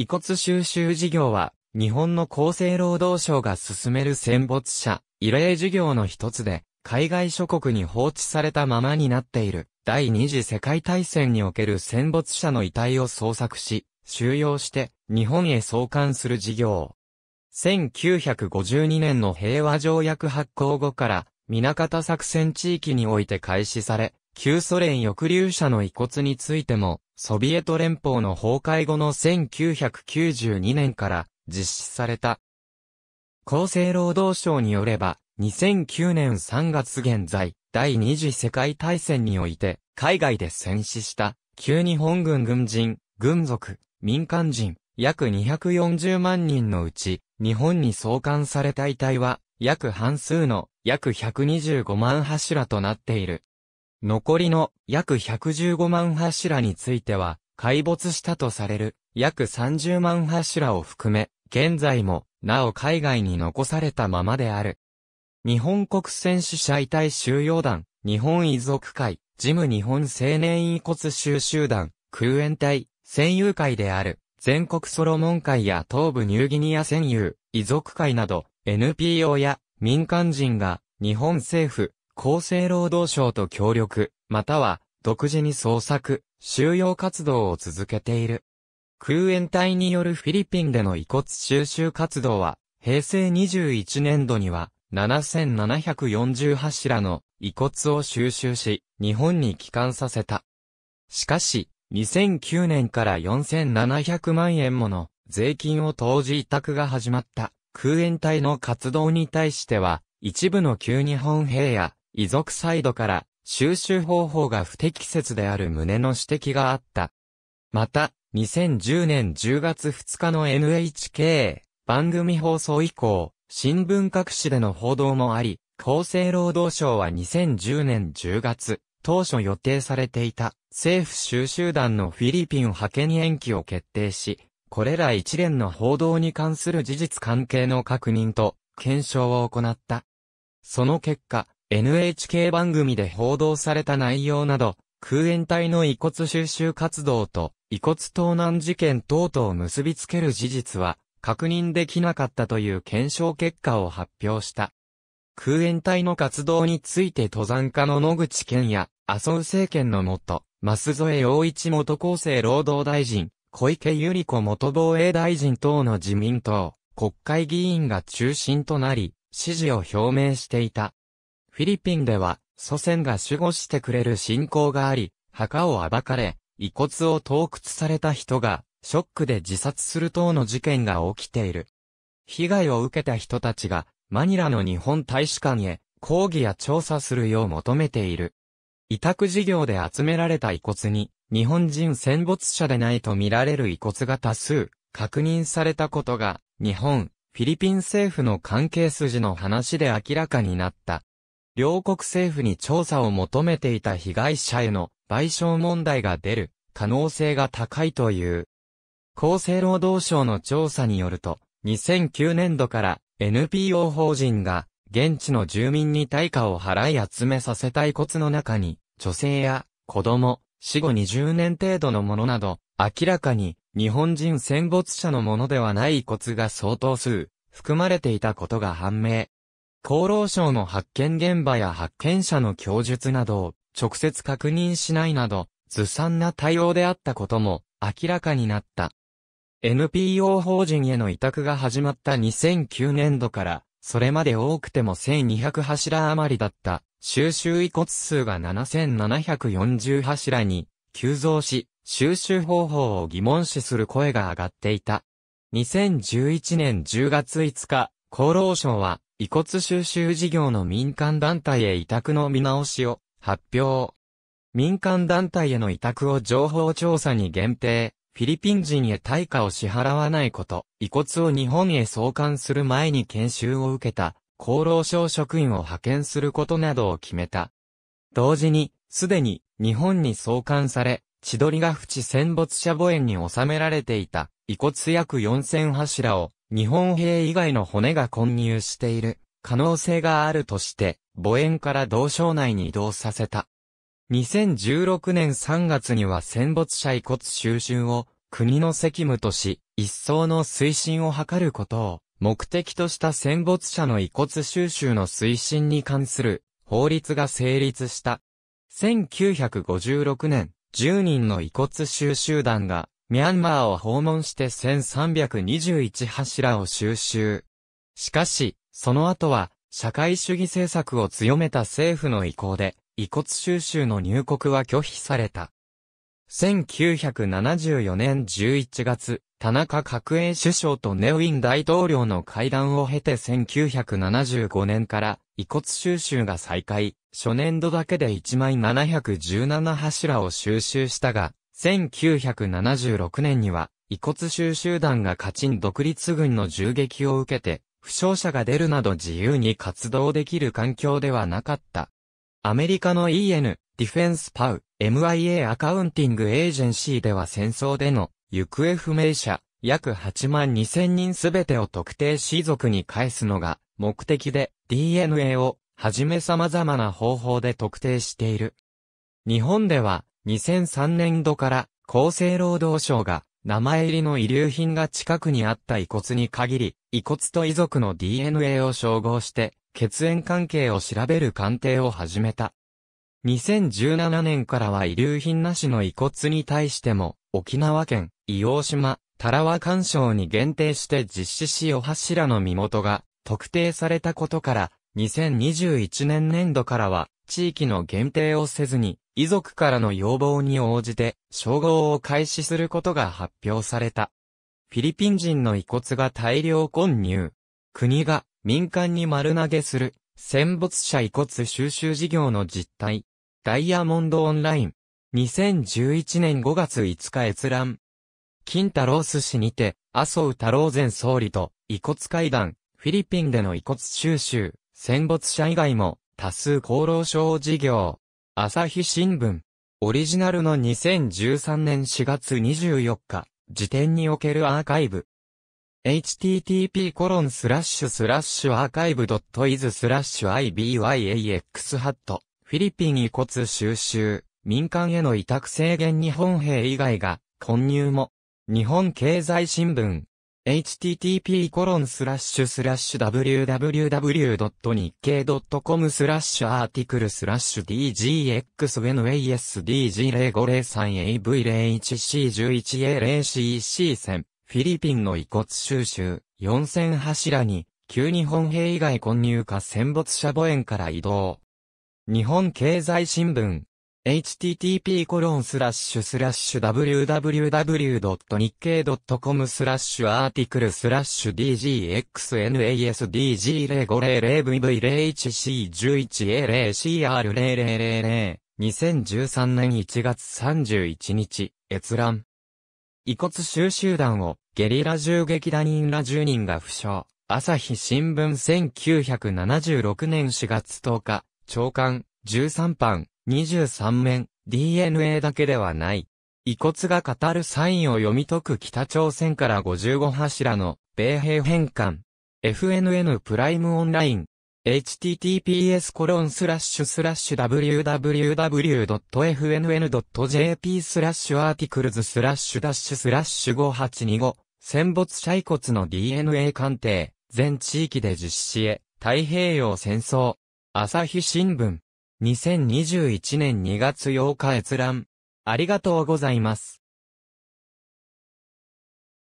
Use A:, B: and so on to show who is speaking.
A: 遺骨収集事業は、日本の厚生労働省が進める戦没者、慰霊事業の一つで、海外諸国に放置されたままになっている、第二次世界大戦における戦没者の遺体を捜索し、収容して、日本へ送還する事業。1952年の平和条約発行後から、南方作戦地域において開始され、旧ソ連抑留者の遺骨についても、ソビエト連邦の崩壊後の1992年から実施された。厚生労働省によれば、2009年3月現在、第二次世界大戦において、海外で戦死した、旧日本軍軍人、軍属、民間人、約240万人のうち、日本に送還された遺体は、約半数の、約125万柱となっている。残りの約115万柱については、海没したとされる約30万柱を含め、現在もなお海外に残されたままである。日本国戦死者遺体収容団、日本遺族会、事務日本青年遺骨収集団、空援隊、戦友会である、全国ソロモン会や東部ニューギニア戦友、遺族会など、NPO や民間人が、日本政府、厚生労働省と協力、または独自に捜索、収容活動を続けている。空援隊によるフィリピンでの遺骨収集活動は、平成21年度には、7740柱の遺骨を収集し、日本に帰還させた。しかし、2009年から4700万円もの税金を投じ委託が始まった空援隊の活動に対しては、一部の旧日本兵や遺族サイドから、収集方法が不適切である旨の指摘があった。また、2010年10月2日の NHK 番組放送以降、新聞各紙での報道もあり、厚生労働省は2010年10月、当初予定されていた政府収集団のフィリピン派遣延期を決定し、これら一連の報道に関する事実関係の確認と検証を行った。その結果、NHK 番組で報道された内容など、空援隊の遺骨収集活動と遺骨盗難事件等々を結びつける事実は確認できなかったという検証結果を発表した。空援隊の活動について登山家の野口健や麻生政権の下、増添陽一元厚生労働大臣、小池百合子元防衛大臣等の自民党、国会議員が中心となり、支持を表明していた。フィリピンでは、祖先が守護してくれる信仰があり、墓を暴かれ、遺骨を盗掘された人が、ショックで自殺する等の事件が起きている。被害を受けた人たちが、マニラの日本大使館へ、抗議や調査するよう求めている。委託事業で集められた遺骨に、日本人戦没者でないと見られる遺骨が多数、確認されたことが、日本、フィリピン政府の関係筋の話で明らかになった。両国政府に調査を求めていた被害者への賠償問題が出る可能性が高いという。厚生労働省の調査によると、2009年度から NPO 法人が現地の住民に対価を払い集めさせたい骨の中に、女性や子供、死後20年程度のものなど、明らかに日本人戦没者のものではない遺骨が相当数含まれていたことが判明。厚労省の発見現場や発見者の供述などを直接確認しないなど、ずさんな対応であったことも明らかになった。NPO 法人への委託が始まった2009年度から、それまで多くても1200柱余りだった収集遺骨数が7740柱に急増し、収集方法を疑問視する声が上がっていた。2011年10月5日、厚労省は遺骨収集事業の民間団体へ委託の見直しを発表。民間団体への委託を情報調査に限定、フィリピン人へ対価を支払わないこと、遺骨を日本へ送還する前に研修を受けた、厚労省職員を派遣することなどを決めた。同時に、すでに日本に送還され、千鳥ヶ淵戦没者墓園に収められていた遺骨約4000柱を日本兵以外の骨が混入している可能性があるとして、母園から同省内に移動させた。2016年3月には戦没者遺骨収集を国の責務とし、一層の推進を図ることを目的とした戦没者の遺骨収集の推進に関する法律が成立した。1956年、10人の遺骨収集団がミャンマーを訪問して1321柱を収集。しかし、その後は、社会主義政策を強めた政府の意向で、遺骨収集の入国は拒否された。1974年11月、田中角栄首相とネウィン大統領の会談を経て1975年から遺骨収集が再開、初年度だけで1717柱を収集したが、1976年には、遺骨収集団がカチン独立軍の銃撃を受けて、負傷者が出るなど自由に活動できる環境ではなかった。アメリカの EN、ディフェンスパウ、MIA アカウンティングエージェンシーでは戦争での行方不明者、約8万2000人すべてを特定死族に返すのが目的で DNA をはじめ様々な方法で特定している。日本では2003年度から厚生労働省が名前入りの遺留品が近くにあった遺骨に限り、遺骨と遺族の DNA を照合して、血縁関係を調べる鑑定を始めた。2017年からは遺留品なしの遺骨に対しても、沖縄県、伊黄島、タラワ干渉に限定して実施しお柱の身元が特定されたことから、2021年年度からは、地域の限定をせずに、遺族からの要望に応じて、称号を開始することが発表された。フィリピン人の遺骨が大量混入。国が民間に丸投げする戦没者遺骨収集事業の実態。ダイヤモンドオンライン。2011年5月5日閲覧。金太郎寿司にて、麻生太郎前総理と遺骨会談、フィリピンでの遺骨収集、戦没者以外も多数厚労省事業、朝日新聞。オリジナルの2013年4月24日、時点におけるアーカイブ。http コロンスラッシュスラッシュアーカイブドットイズスラッシュ IBYAX ハット、フィリピン遺骨収集、民間への委託制限日本兵以外が、混入も、日本経済新聞、http://www.nikkei.com スラッシュアーティクルスラッシュ DGXNASDG0503AV01C11A0CC 線、フィリピンの遺骨収集、4000柱に、旧日本兵以外混入か戦没者墓苑から移動。日本経済新聞、http://www.nikkei.com スラッシュアーティクルスラッシュ DGXNASDG0500VV01C11A0CR0000 2013年1月31日、閲覧。遺骨収集団をゲリラ銃撃団員ら10人が負傷。朝日新聞1976年4月10日、長官、13版23面、DNA だけではない。遺骨が語るサインを読み解く北朝鮮から55柱の米兵返還。FNN プライムオンライン。https コロンスラッシュスラッシュ www.fnn.jp スラッシュアーティクルズスラッシュダッシュスラッシュ5825戦没者遺骨の DNA 鑑定全地域で実施へ太平洋戦争朝日新聞2021年2月8日閲覧。ありがとうございます。